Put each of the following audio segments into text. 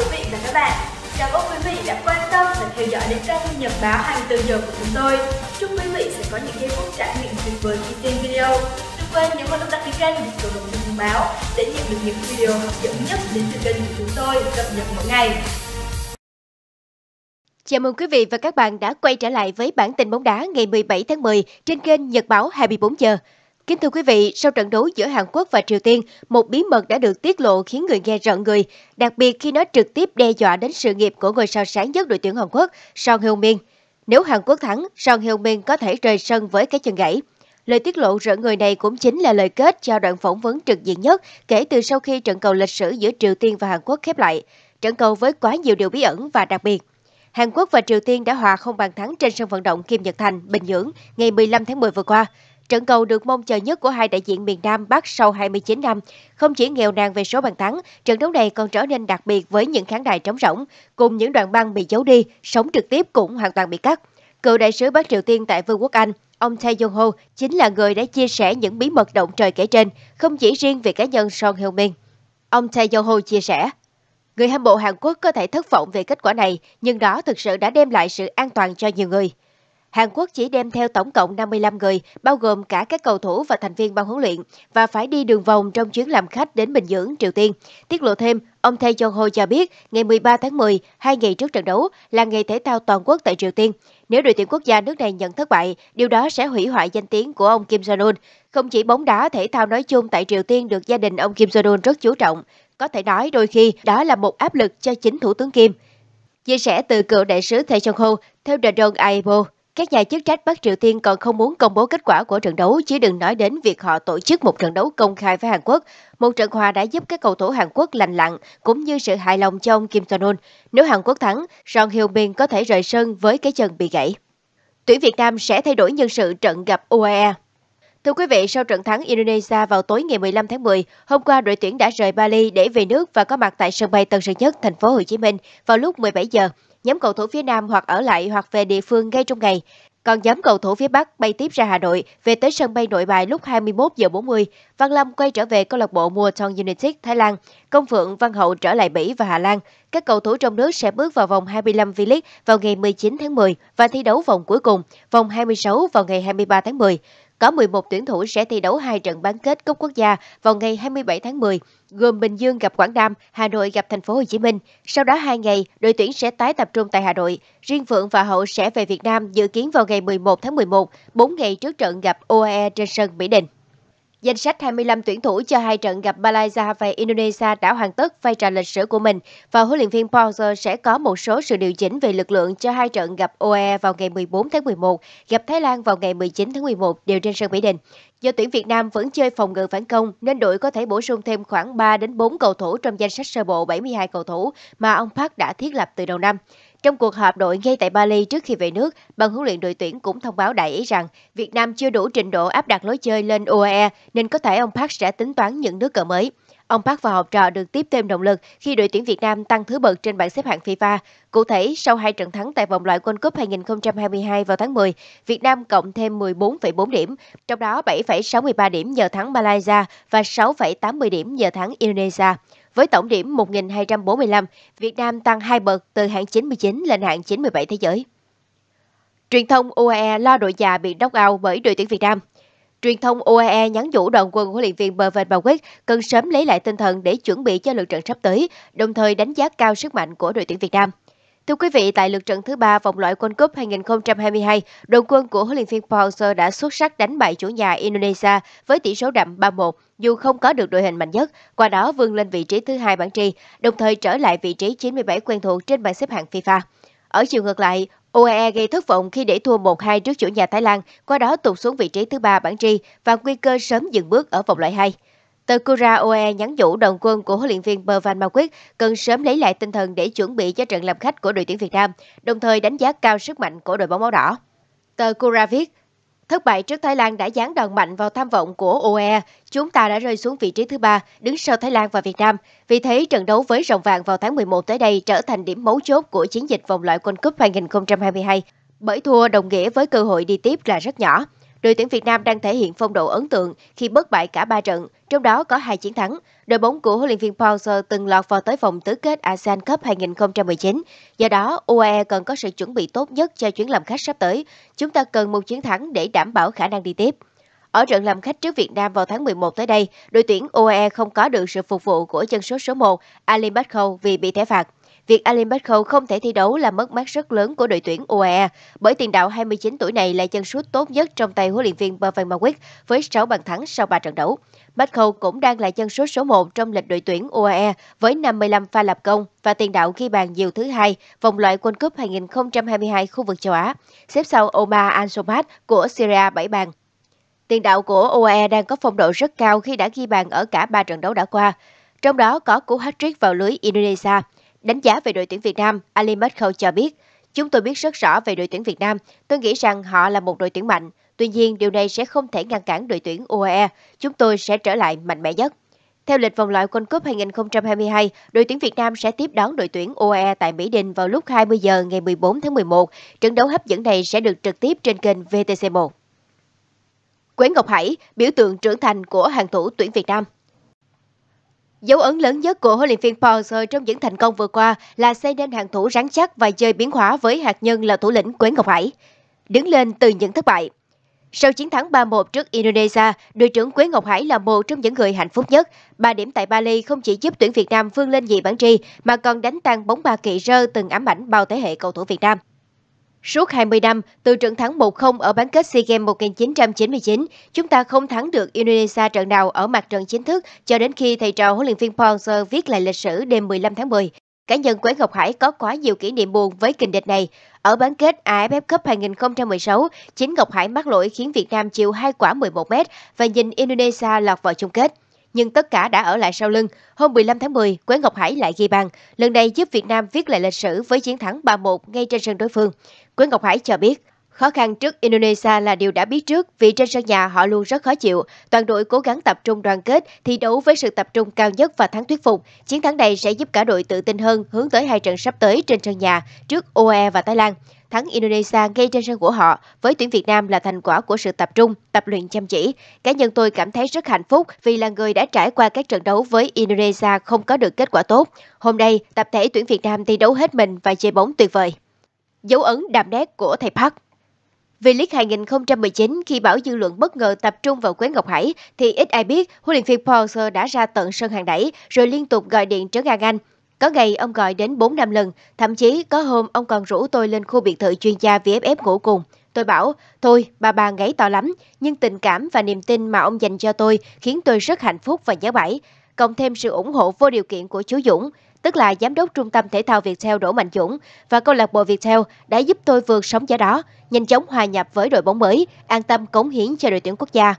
quý vị và các bạn. Cảm ơn quý vị đã quan tâm và theo dõi đến kênh Nhật báo 24 giờ của chúng tôi. Chúc quý vị sẽ có những giây phút trải nghiệm tuyệt vời khi xem video. Đừng quên nhấn vào nút đăng ký kênh và cột đồng chuông thông báo để nhận được những video hấp dẫn nhất đến từ kênh của chúng tôi cập nhật mỗi ngày. Chào mừng quý vị và các bạn đã quay trở lại với bản tin bóng đá ngày 17 tháng 10 trên kênh Nhật báo 24 giờ. Kính thưa quý vị, sau trận đấu giữa Hàn Quốc và Triều Tiên, một bí mật đã được tiết lộ khiến người nghe rợn người, đặc biệt khi nó trực tiếp đe dọa đến sự nghiệp của ngôi sao sáng nhất đội tuyển Hàn Quốc, Son Heung-min. Nếu Hàn Quốc thắng, Son Heung-min có thể rời sân với cái chân gãy. Lời tiết lộ rợn người này cũng chính là lời kết cho đoạn phỏng vấn trực diện nhất kể từ sau khi trận cầu lịch sử giữa Triều Tiên và Hàn Quốc khép lại. Trận cầu với quá nhiều điều bí ẩn và đặc biệt. Hàn Quốc và Triều Tiên đã hòa không bàn thắng trên sân vận động Kim Nhật Thành, Bình Nhưỡng ngày 15 tháng 10 vừa qua. Trận cầu được mong chờ nhất của hai đại diện miền Nam Bắc sau 29 năm. Không chỉ nghèo nàn về số bàn thắng, trận đấu này còn trở nên đặc biệt với những khán đài trống rỗng, cùng những đoạn băng bị giấu đi, sống trực tiếp cũng hoàn toàn bị cắt. Cựu đại sứ Bắc Triều Tiên tại Vương quốc Anh, ông Tae Yong Ho chính là người đã chia sẻ những bí mật động trời kể trên, không chỉ riêng về cá nhân Son Heung Min. Ông Tae Yong Ho chia sẻ, người hâm mộ Hàn Quốc có thể thất vọng về kết quả này, nhưng đó thực sự đã đem lại sự an toàn cho nhiều người. Hàn Quốc chỉ đem theo tổng cộng 55 người, bao gồm cả các cầu thủ và thành viên ban huấn luyện, và phải đi đường vòng trong chuyến làm khách đến Bình Nhưỡng, Triều Tiên. Tiết lộ thêm, ông Tae John Ho cho biết, ngày 13 tháng 10, hai ngày trước trận đấu, là ngày thể thao toàn quốc tại Triều Tiên. Nếu đội tuyển quốc gia nước này nhận thất bại, điều đó sẽ hủy hoại danh tiếng của ông Kim Jong-un. Không chỉ bóng đá, thể thao nói chung tại Triều Tiên được gia đình ông Kim Jong-un rất chú trọng. Có thể nói đôi khi đó là một áp lực cho chính Thủ tướng Kim. Chia sẻ từ cựu đại sứ Tae John Ho, theo The Dong Aibo, các nhà chức trách Bắc Triều Tiên còn không muốn công bố kết quả của trận đấu, chứ đừng nói đến việc họ tổ chức một trận đấu công khai với Hàn Quốc. Một trận hòa đã giúp các cầu thủ Hàn Quốc lành lặn, cũng như sự hài lòng cho ông Kim Jong-un. Nếu Hàn Quốc thắng, Son Heung-min có thể rời sân với cái chân bị gãy. Tuyển Việt Nam sẽ thay đổi nhân sự trận gặp UAE. Thưa quý vị, sau trận thắng Indonesia vào tối ngày 15 tháng 10, hôm qua đội tuyển đã rời Bali để về nước và có mặt tại sân bay Tân Sơn Nhất, thành phố Hồ Chí Minh vào lúc 17 giờ nhóm cầu thủ phía Nam hoặc ở lại hoặc về địa phương ngay trong ngày. Còn nhóm cầu thủ phía Bắc bay tiếp ra Hà Nội, về tới sân bay nội bài lúc 21 giờ 40. Văn Lâm quay trở về câu lạc bộ Muaton United Thái Lan, Công Phượng Văn Hậu trở lại Bỉ và Hà Lan. Các cầu thủ trong nước sẽ bước vào vòng 25 V-League vào ngày 19 tháng 10 và thi đấu vòng cuối cùng, vòng 26 vào ngày 23 tháng 10 có 11 tuyển thủ sẽ thi đấu hai trận bán kết cúp quốc gia vào ngày 27 tháng 10, gồm Bình Dương gặp Quảng Nam, Hà Nội gặp Thành phố Hồ Chí Minh. Sau đó 2 ngày, đội tuyển sẽ tái tập trung tại Hà Nội. Riêng Phượng và Hậu sẽ về Việt Nam dự kiến vào ngày 11 tháng 11, 4 ngày trước trận gặp UAE trên sân Mỹ Đình. Danh sách 25 tuyển thủ cho hai trận gặp Malaysia và Indonesia đã hoàn tất vai trò lịch sử của mình và huấn luyện viên Potter sẽ có một số sự điều chỉnh về lực lượng cho hai trận gặp OE vào ngày 14 tháng 11, gặp Thái Lan vào ngày 19 tháng 11 đều trên sân Mỹ Đình. Do tuyển Việt Nam vẫn chơi phòng ngự phản công nên đội có thể bổ sung thêm khoảng 3 đến 4 cầu thủ trong danh sách sơ bộ 72 cầu thủ mà ông Park đã thiết lập từ đầu năm. Trong cuộc họp đội ngay tại Bali trước khi về nước, ban huấn luyện đội tuyển cũng thông báo đại ý rằng Việt Nam chưa đủ trình độ áp đặt lối chơi lên UAE nên có thể ông Park sẽ tính toán những nước cờ mới. Ông Park và học trò được tiếp thêm động lực khi đội tuyển Việt Nam tăng thứ bậc trên bảng xếp hạng FIFA. Cụ thể, sau hai trận thắng tại vòng loại World Cup 2022 vào tháng 10, Việt Nam cộng thêm 14,4 điểm, trong đó 7,63 điểm nhờ thắng Malaysia và 6,80 điểm nhờ thắng Indonesia. Với tổng điểm 1.245, Việt Nam tăng 2 bậc từ hạng 99 lên hạng 97 thế giới. Truyền thông UAE e lo đội già bị knock ao bởi đội tuyển Việt Nam. Truyền thông UAE e nhắn nhủ đoàn quân huấn luyện viên Bervan Bawick cần sớm lấy lại tinh thần để chuẩn bị cho lượt trận sắp tới, đồng thời đánh giá cao sức mạnh của đội tuyển Việt Nam. Thưa quý vị, tại lượt trận thứ 3 vòng loại World Cup 2022, đội quân của huấn luyện viên Poulsen đã xuất sắc đánh bại chủ nhà Indonesia với tỷ số đậm 3-1 dù không có được đội hình mạnh nhất, qua đó vươn lên vị trí thứ hai bảng tri, đồng thời trở lại vị trí 97 quen thuộc trên bảng xếp hạng FIFA. Ở chiều ngược lại, UAE e gây thất vọng khi để thua 1-2 trước chủ nhà Thái Lan, qua đó tụt xuống vị trí thứ ba bảng tri và nguy cơ sớm dừng bước ở vòng loại 2. Tờ Cura OE nhắn nhủ đồng quân của huấn luyện viên Bervan Marquez cần sớm lấy lại tinh thần để chuẩn bị cho trận làm khách của đội tuyển Việt Nam, đồng thời đánh giá cao sức mạnh của đội bóng áo đỏ. Tờ Cura viết, Thất bại trước Thái Lan đã giáng đòn mạnh vào tham vọng của OE. Chúng ta đã rơi xuống vị trí thứ ba, đứng sau Thái Lan và Việt Nam. Vì thế, trận đấu với rồng vàng vào tháng 11 tới đây trở thành điểm mấu chốt của chiến dịch vòng loại World Cup 2022. Bởi thua đồng nghĩa với cơ hội đi tiếp là rất nhỏ. Đội tuyển Việt Nam đang thể hiện phong độ ấn tượng khi bất bại cả 3 trận, trong đó có hai chiến thắng. Đội bóng của huấn luyện viên Poulsen từng lọt vào tới vòng tứ kết ASEAN Cup 2019. Do đó, UAE e cần có sự chuẩn bị tốt nhất cho chuyến làm khách sắp tới. Chúng ta cần một chiến thắng để đảm bảo khả năng đi tiếp. Ở trận làm khách trước Việt Nam vào tháng 11 tới đây, đội tuyển UAE e không có được sự phục vụ của chân số số 1 Ali Bakhou vì bị thẻ phạt. Việc Alim Bethel không thể thi đấu là mất mát rất lớn của đội tuyển UAE, bởi tiền đạo 29 tuổi này là chân sút tốt nhất trong tay huấn luyện viên Pavan Mawick với 6 bàn thắng sau 3 trận đấu. Bethel cũng đang là chân sút số 1 trong lịch đội tuyển UAE với 55 pha lập công và tiền đạo ghi bàn nhiều thứ hai vòng loại World Cup 2022 khu vực châu Á, xếp sau Omar Ansomat của Syria 7 bàn. Tiền đạo của UAE đang có phong độ rất cao khi đã ghi bàn ở cả 3 trận đấu đã qua, trong đó có cú hat-trick vào lưới Indonesia. Đánh giá về đội tuyển Việt Nam, Ali Metcalf cho biết, Chúng tôi biết rất rõ về đội tuyển Việt Nam, tôi nghĩ rằng họ là một đội tuyển mạnh. Tuy nhiên, điều này sẽ không thể ngăn cản đội tuyển UAE, chúng tôi sẽ trở lại mạnh mẽ nhất. Theo lịch vòng loại World Cup 2022, đội tuyển Việt Nam sẽ tiếp đón đội tuyển UAE tại Mỹ Đình vào lúc 20 giờ ngày 14 tháng 11. Trận đấu hấp dẫn này sẽ được trực tiếp trên kênh VTC1. Quế Ngọc Hải, biểu tượng trưởng thành của hàng thủ tuyển Việt Nam. Dấu ấn lớn nhất của huấn luyện viên Potter trong những thành công vừa qua là xây nên hàng thủ rắn chắc và chơi biến hóa với hạt nhân là thủ lĩnh Quế Ngọc Hải. Đứng lên từ những thất bại. Sau chiến thắng 3-1 trước Indonesia, đội trưởng Quế Ngọc Hải là một trong những người hạnh phúc nhất. Ba điểm tại Bali không chỉ giúp tuyển Việt Nam vươn lên nhì bảng tri mà còn đánh tan bóng ba kỳ rơ từng ám ảnh bao thế hệ cầu thủ Việt Nam. Suốt 20 năm, từ trận thắng 1-0 ở bán kết SEA Games 1999, chúng ta không thắng được Indonesia trận nào ở mặt trận chính thức cho đến khi thầy trò huấn luyện viên Ponser viết lại lịch sử đêm 15 tháng 10. Cá nhân Quế Ngọc Hải có quá nhiều kỷ niệm buồn với kình địch này. Ở bán kết AFF Cup 2016, chính Ngọc Hải mắc lỗi khiến Việt Nam chịu hai quả 11m và nhìn Indonesia lọt vào chung kết nhưng tất cả đã ở lại sau lưng. Hôm 15 tháng 10, Quế Ngọc Hải lại ghi bàn, lần này giúp Việt Nam viết lại lịch sử với chiến thắng 3-1 ngay trên sân đối phương. Quế Ngọc Hải cho biết, Khó khăn trước Indonesia là điều đã biết trước vì trên sân nhà họ luôn rất khó chịu. Toàn đội cố gắng tập trung đoàn kết, thi đấu với sự tập trung cao nhất và thắng thuyết phục. Chiến thắng này sẽ giúp cả đội tự tin hơn hướng tới hai trận sắp tới trên sân nhà trước OE và Thái Lan. Thắng Indonesia ngay trên sân của họ với tuyển Việt Nam là thành quả của sự tập trung, tập luyện chăm chỉ. Cá nhân tôi cảm thấy rất hạnh phúc vì là người đã trải qua các trận đấu với Indonesia không có được kết quả tốt. Hôm nay, tập thể tuyển Việt Nam thi đấu hết mình và chơi bóng tuyệt vời. Dấu ấn đậm nét của thầy Park V-League 2019 khi bão dư luận bất ngờ tập trung vào Quế Ngọc Hải thì ít ai biết huấn luyện viên Potter đã ra tận sân hàng đẩy rồi liên tục gọi điện trấn an anh. Có ngày ông gọi đến 4 năm lần, thậm chí có hôm ông còn rủ tôi lên khu biệt thự chuyên gia VFF ngủ cùng. Tôi bảo, thôi, bà bà ngấy to lắm, nhưng tình cảm và niềm tin mà ông dành cho tôi khiến tôi rất hạnh phúc và nhớ mãi. Cộng thêm sự ủng hộ vô điều kiện của chú Dũng, tức là giám đốc trung tâm thể thao Viettel Đỗ Mạnh Dũng và câu lạc bộ Viettel đã giúp tôi vượt sóng gió đó, nhanh chóng hòa nhập với đội bóng mới, an tâm cống hiến cho đội tuyển quốc gia.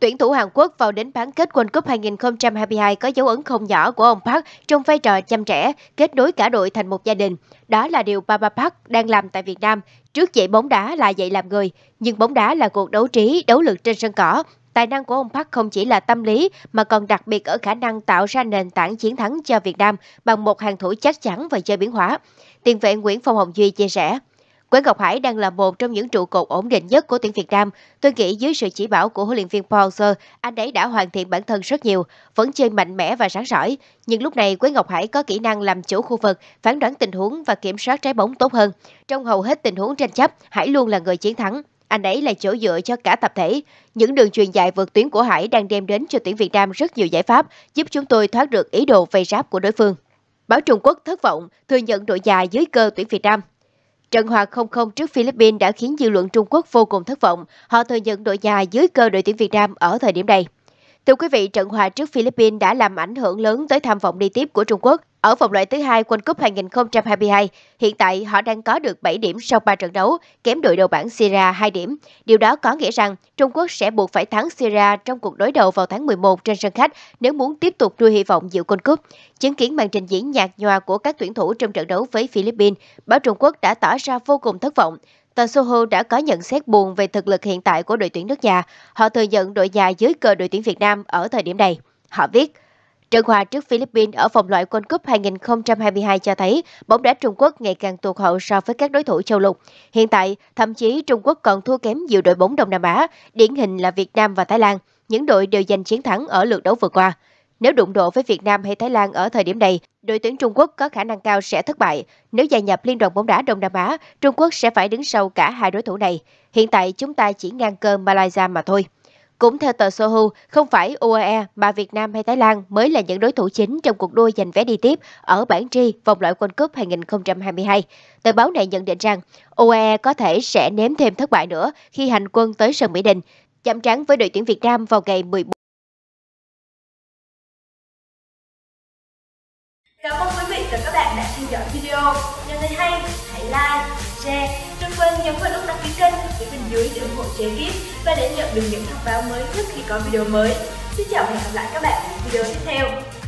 Tuyển thủ Hàn Quốc vào đến bán kết World Cup 2022 có dấu ấn không nhỏ của ông Park trong vai trò chăm trẻ, kết nối cả đội thành một gia đình. Đó là điều Papa Park đang làm tại Việt Nam. Trước dạy bóng đá là dạy làm người, nhưng bóng đá là cuộc đấu trí, đấu lực trên sân cỏ Tài năng của ông Park không chỉ là tâm lý mà còn đặc biệt ở khả năng tạo ra nền tảng chiến thắng cho Việt Nam bằng một hàng thủ chắc chắn và chơi biến hóa. Tiền vệ Nguyễn Phong Hồng Duy chia sẻ. Nguyễn Ngọc Hải đang là một trong những trụ cột ổn định nhất của tuyển Việt Nam. Tôi nghĩ dưới sự chỉ bảo của huấn luyện viên Paul anh ấy đã hoàn thiện bản thân rất nhiều, vẫn chơi mạnh mẽ và sáng sỏi. Nhưng lúc này Quế Ngọc Hải có kỹ năng làm chủ khu vực, phán đoán tình huống và kiểm soát trái bóng tốt hơn. Trong hầu hết tình huống tranh chấp, Hải luôn là người chiến thắng anh ấy là chỗ dựa cho cả tập thể. Những đường truyền dài vượt tuyến của Hải đang đem đến cho tuyển Việt Nam rất nhiều giải pháp, giúp chúng tôi thoát được ý đồ vây ráp của đối phương. Báo Trung Quốc thất vọng, thừa nhận đội dài dưới cơ tuyển Việt Nam. Trận hòa 0-0 trước Philippines đã khiến dư luận Trung Quốc vô cùng thất vọng. Họ thừa nhận đội dài dưới cơ đội tuyển Việt Nam ở thời điểm này. Thưa quý vị, trận hòa trước Philippines đã làm ảnh hưởng lớn tới tham vọng đi tiếp của Trung Quốc. Ở vòng loại thứ hai World Cup 2022, hiện tại họ đang có được 7 điểm sau 3 trận đấu, kém đội đầu bảng Syria 2 điểm. Điều đó có nghĩa rằng Trung Quốc sẽ buộc phải thắng Syria trong cuộc đối đầu vào tháng 11 trên sân khách nếu muốn tiếp tục nuôi hy vọng dự World Cup. Chứng kiến màn trình diễn nhạt nhòa của các tuyển thủ trong trận đấu với Philippines, báo Trung Quốc đã tỏ ra vô cùng thất vọng. Tờ Soho đã có nhận xét buồn về thực lực hiện tại của đội tuyển nước nhà. Họ thừa nhận đội nhà dưới cờ đội tuyển Việt Nam ở thời điểm này. Họ viết, Trận hòa trước Philippines ở vòng loại World Cup 2022 cho thấy bóng đá Trung Quốc ngày càng tụt hậu so với các đối thủ châu lục. Hiện tại, thậm chí Trung Quốc còn thua kém nhiều đội bóng Đông Nam Á, điển hình là Việt Nam và Thái Lan. Những đội đều giành chiến thắng ở lượt đấu vừa qua. Nếu đụng độ với Việt Nam hay Thái Lan ở thời điểm này, đội tuyển Trung Quốc có khả năng cao sẽ thất bại. Nếu gia nhập Liên đoàn bóng đá Đông Nam Á, Trung Quốc sẽ phải đứng sau cả hai đối thủ này. Hiện tại chúng ta chỉ ngang cơn Malaysia mà thôi. Cũng theo tờ Sohu, không phải UAE e mà Việt Nam hay Thái Lan mới là những đối thủ chính trong cuộc đua giành vé đi tiếp ở bảng tri vòng loại World Cup 2022. Tờ báo này nhận định rằng UAE e có thể sẽ nếm thêm thất bại nữa khi hành quân tới sân Mỹ Đình, chạm trán với đội tuyển Việt Nam vào ngày 14. Cảm ơn quý vị và các bạn đã theo dõi video. Nếu thấy hay, hãy like, share quên nhấn vào nút đăng ký kênh phía bên dưới để ủng hộ chế kíp và để nhận được những thông báo mới nhất khi có video mới. Xin chào và hẹn gặp lại các bạn ở video tiếp theo.